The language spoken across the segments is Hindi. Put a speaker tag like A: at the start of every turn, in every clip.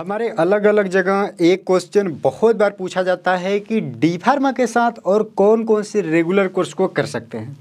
A: हमारे अलग अलग जगह एक क्वेश्चन बहुत बार पूछा जाता है कि डी फार्मा के साथ और कौन कौन से रेगुलर कोर्स को कर सकते हैं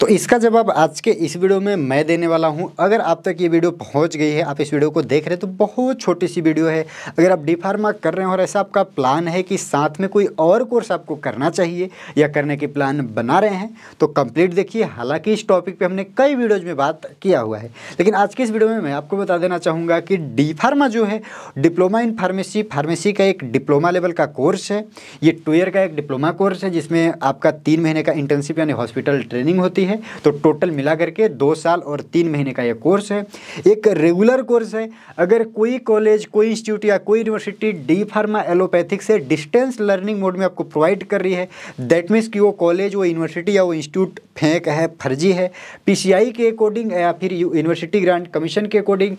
A: तो इसका जवाब आज के इस वीडियो में मैं देने वाला हूँ अगर आप तक ये वीडियो पहुँच गई है आप इस वीडियो को देख रहे हैं तो बहुत छोटी सी वीडियो है अगर आप डी फार्मा कर रहे हैं और ऐसा आपका प्लान है कि साथ में कोई और कोर्स आपको करना चाहिए या करने के प्लान बना रहे हैं तो कंप्लीट देखिए हालांकि इस टॉपिक पर हमने कई वीडियोज़ में बात किया हुआ है लेकिन आज की इस वीडियो में मैं आपको बता देना चाहूँगा कि डी फार्मा जो है डिप्लोमा इन फार्मेसी फार्मेसी का एक डिप्लोमा लेवल का कोर्स है ये टू ईयर का एक डिप्लोमा कोर्स है जिसमें आपका तीन महीने का इंटर्नशिप यानी हॉस्पिटल ट्रेनिंग होती है तो टोटल मिला करके दो साल और तीन महीने का यह कोर्स है एक रेगुलर कोर्स है अगर कोई कॉलेज कोई इंस्टीट्यूट या कोई यूनिवर्सिटी डी फार्मा एलोपैथिक से डिस्टेंस लर्निंग मोड में आपको प्रोवाइड कर रही है दैट मीन्स कि वो कॉलेज वो यूनिवर्सिटी या वो इंस्टीट्यूट फेंक है फर्जी है पीसीआई के अकॉर्डिंग या फिर यूनिवर्सिटी ग्रांट कमीशन के अकॉर्डिंग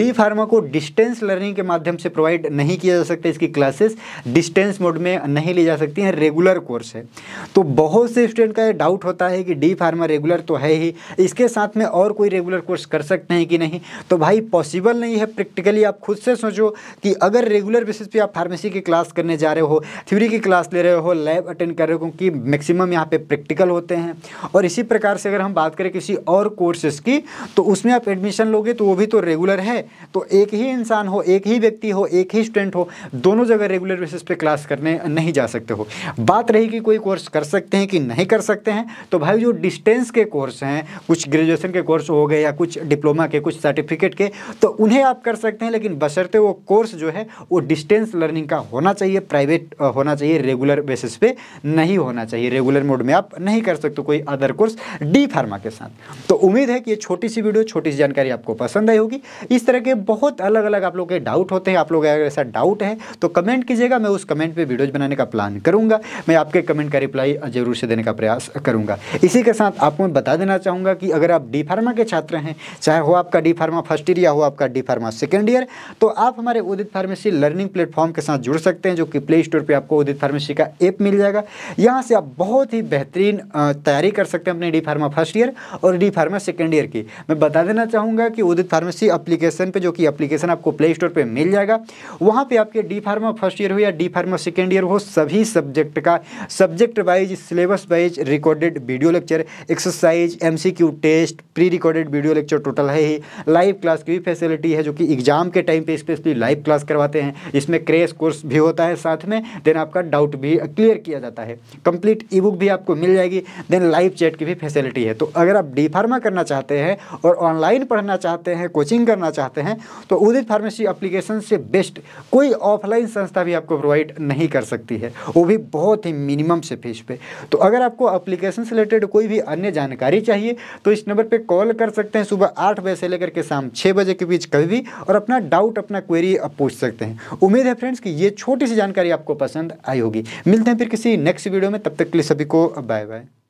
A: डी फार्मा को डिस्टेंस लर्निंग के माध्यम से प्रोवाइड नहीं किया जा सकता इसकी क्लासेस डिस्टेंस मोड में नहीं ली जा सकती हैं रेगुलर कोर्स है तो बहुत से स्टूडेंट का ये डाउट होता है कि डी फार्मा रेगुलर तो है ही इसके साथ में और कोई रेगुलर कोर्स कर सकते हैं कि नहीं तो भाई पॉसिबल नहीं है प्रैक्टिकली आप खुद से सोचो कि अगर रेगुलर बेसिस पे आप फार्मेसी की क्लास करने जा रहे हो थ्योरी की क्लास ले रहे हो लैब अटेंड कर रहे हो क्योंकि मैक्सिमम यहाँ पर प्रैक्टिकल होते हैं और इसी प्रकार से अगर हम बात करें किसी और कोर्सेस की तो उसमें आप एडमिशन लोगे तो वो भी तो रेगुलर है तो एक ही इंसान हो एक ही व्यक्ति हो एक ही स्टूडेंट हो दोनों जगह रेगुलर बेसिस पे क्लास करने नहीं जा सकते हो बात रही कि कोई कोर्स कर सकते हैं कि नहीं कर सकते हैं तो भाई जो डिस्टेंस के कोर्स हैं कुछ ग्रेजुएशन के कोर्स हो गए या कुछ डिप्लोमा के कुछ सर्टिफिकेट के तो उन्हें आप कर सकते हैं लेकिन बशर्ते वो कोर्स जो है वो डिस्टेंस लर्निंग का होना चाहिए प्राइवेट होना चाहिए रेगुलर बेसिस पे नहीं होना चाहिए रेगुलर मोड में आप नहीं कर सकते कोई अदर कोर्स डी फार्मा के साथ तो उम्मीद है कि ये छोटी सी वीडियो छोटी सी जानकारी आपको पसंद आई होगी इस तरह के बहुत अलग अलग आप लोग के डाउट होते हैं आप लोग अगर ऐसा डाउट है तो कमेंट कीजिएगा मैं उस कमेंट पर वीडियोज बनाने का प्लान करूँगा मैं आपके कमेंट का रिप्लाई रिप्लाई ज़रूर से देने का प्रयास करूंगा इसी के साथ आपको मैं बता देना चाहूँगा कि अगर आप डी फार्मा के छात्र हैं चाहे हो आपका डी फार्मा फर्स्ट ईयर या हो आपका डी फार्मा सेकेंड ईयर तो आप हमारे उदित फार्मेसी लर्निंग प्लेटफॉर्म के साथ जुड़ सकते हैं जो कि प्ले स्टोर पर आपको उदित फार्मेसी का ऐप मिल जाएगा यहाँ से आप बहुत ही बेहतरीन तैयारी कर सकते हैं अपने डी फार्मा फर्स्ट ईयर और डी फार्मा सेकेंड ईयर की मैं बता देना चाहूँगा कि उदित फार्मेसी अप्लीकेशन पर जो कि अप्लीकेशन आपको प्ले स्टोर पर मिल जाएगा वहाँ पर आपके डी फार्मा फर्स्ट ईयर हो या डी फार्मा सेकेंड ईयर हो सभी सब्जेक्ट का subject wise syllabus wise recorded video lecture exercise MCQ test pre recorded video lecture total है ही लाइव क्लास की भी फैसिलिटी है जो कि एग्जाम के टाइम पे स्पेशली लाइव क्लास करवाते हैं इसमें क्रेश कोर्स भी होता है साथ में देन आपका डाउट भी क्लियर किया जाता है कंप्लीट ई बुक भी आपको मिल जाएगी देन लाइव चैट की भी फैसिलिटी है तो अगर आप डी फार्मा करना चाहते हैं और ऑनलाइन पढ़ना चाहते हैं कोचिंग करना चाहते हैं तो उदित फार्मेसी अप्लीकेशन से बेस्ट कोई ऑफलाइन संस्था भी आपको प्रोवाइड नहीं कर सकती है वो भी बहुत ही मिनिमम से फीस पे तो अगर आपको अप्लीकेशन से रिलेटेड कोई भी अन्य जानकारी चाहिए तो इस नंबर पर कॉल कर सकते हैं सुबह आठ बजे से लेकर के शाम छः बजे के बीच कभी भी और अपना डाउट अपना क्वेरी आप पूछ सकते हैं उम्मीद है फ्रेंड्स कि ये छोटी सी जानकारी आपको पसंद आई होगी मिलते हैं फिर किसी नेक्स्ट वीडियो में तब तक के लिए सभी को बाय बाय